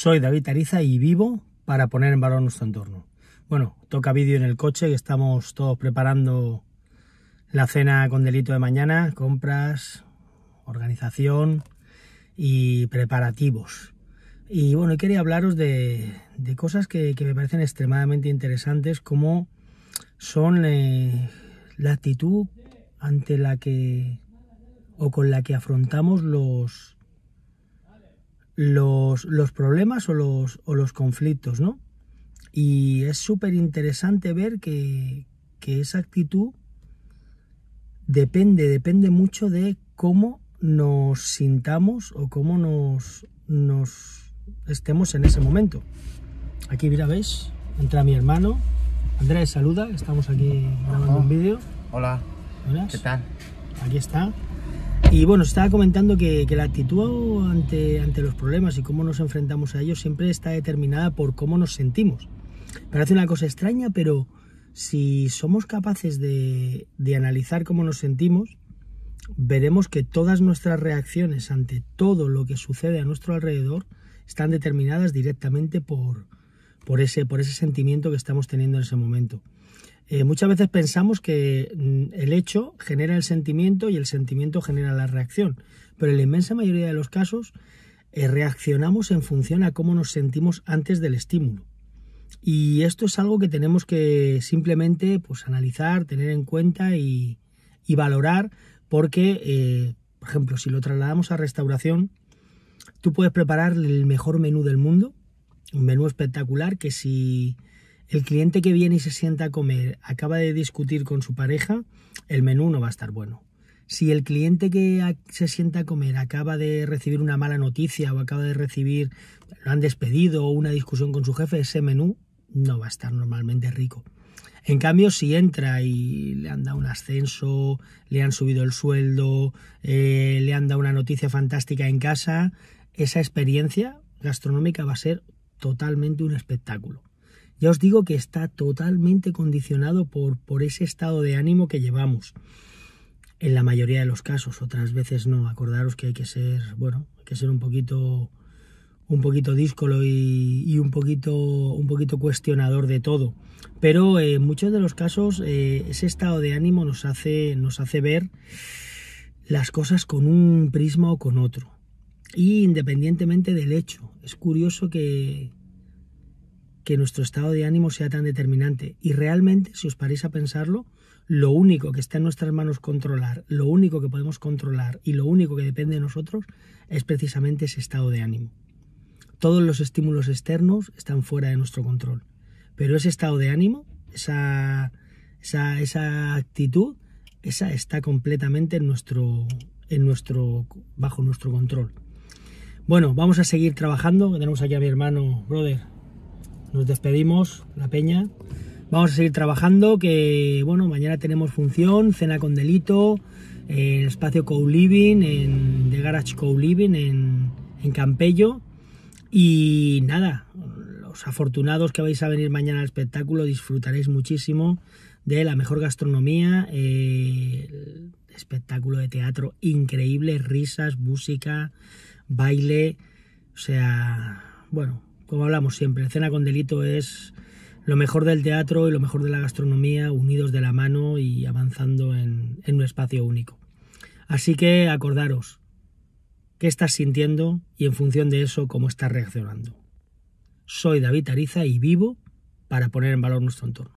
Soy David Ariza y vivo para poner en valor nuestro entorno. Bueno, toca vídeo en el coche que estamos todos preparando la cena con delito de mañana, compras, organización y preparativos. Y bueno, quería hablaros de, cosas que, me parecen extremadamente interesantes, como son eh, la actitud ante la que o con la que afrontamos los, los, los problemas o los, o los, conflictos, ¿no? Y es súper interesante ver que, esa actitud depende, depende mucho de cómo nos sintamos o cómo nos, nos estemos en ese momento. Aquí, mira, veis, entra mi hermano. Andrés, saluda, estamos aquí grabando un vídeo. Hola. ¿Qué tal? Aquí está. Y bueno, estaba comentando que, la actitud ante, ante, los problemas y cómo nos enfrentamos a ellos siempre está determinada por cómo nos sentimos. Parece una cosa extraña, pero si somos capaces de, analizar cómo nos sentimos, veremos que todas nuestras reacciones ante todo lo que sucede a nuestro alrededor están determinadas directamente por, por, ese, por ese sentimiento que estamos teniendo en ese momento. Eh, muchas veces pensamos que mm, el hecho genera el sentimiento y el sentimiento genera la reacción, pero en la inmensa mayoría de los casos eh, reaccionamos en función a cómo nos sentimos antes del estímulo. Y esto es algo que tenemos que simplemente pues, analizar, tener en cuenta y, valorar, porque, eh, por ejemplo, si lo trasladamos a restauración, tú puedes preparar el mejor menú del mundo, un menú espectacular que si el cliente que viene y se sienta a comer acaba de discutir con su pareja, el menú no va a estar bueno. Si el cliente que se sienta a comer acaba de recibir una mala noticia o acaba de recibir, lo han despedido o una discusión con su jefe, ese menú no va a estar normalmente rico. En cambio, si entra y le han dado un ascenso, le han subido el sueldo, eh, le han dado una noticia fantástica en casa, esa experiencia gastronómica va a ser totalmente un espectáculo. Ya os digo que está totalmente condicionado por, ese estado de ánimo que llevamos. En la mayoría de los casos, otras veces no. Acordaros que hay que ser, bueno, que ser un poquito un poquito díscolo y, un, poquito, un poquito cuestionador de todo. Pero eh, en muchos de los casos eh, ese estado de ánimo nos hace, nos hace ver las cosas con un prisma o con otro. Y independientemente del hecho, es curioso que, que nuestro estado de ánimo sea tan determinante. Y realmente, si os paréis a pensarlo, lo único que está en nuestras manos controlar, lo único que podemos controlar y lo único que depende de nosotros es precisamente ese estado de ánimo. Todos los estímulos externos están fuera de nuestro control, pero ese estado de ánimo, esa, esa, esa actitud, esa está completamente en nuestro, en nuestro, bajo nuestro control. Bueno, vamos a seguir trabajando. Tenemos aquí a mi hermano, brother, nos despedimos, la peña. Vamos a seguir trabajando, que bueno, mañana tenemos función, cena con delito, en el espacio co-living, en The Garage Co-living, en, Campello. Y nada, los afortunados que vais a venir mañana al espectáculo disfrutaréis muchísimo de la mejor gastronomía, el eh, espectáculo de teatro increíble, risas, música, baile, o sea, bueno, como hablamos siempre, Cena con Delito es lo mejor del teatro y lo mejor de la gastronomía unidos de la mano y avanzando en, un espacio único. Así que acordaros, qué estás sintiendo y en función de eso cómo estás reaccionando. Soy David Ariza y vivo para poner en valor nuestro entorno.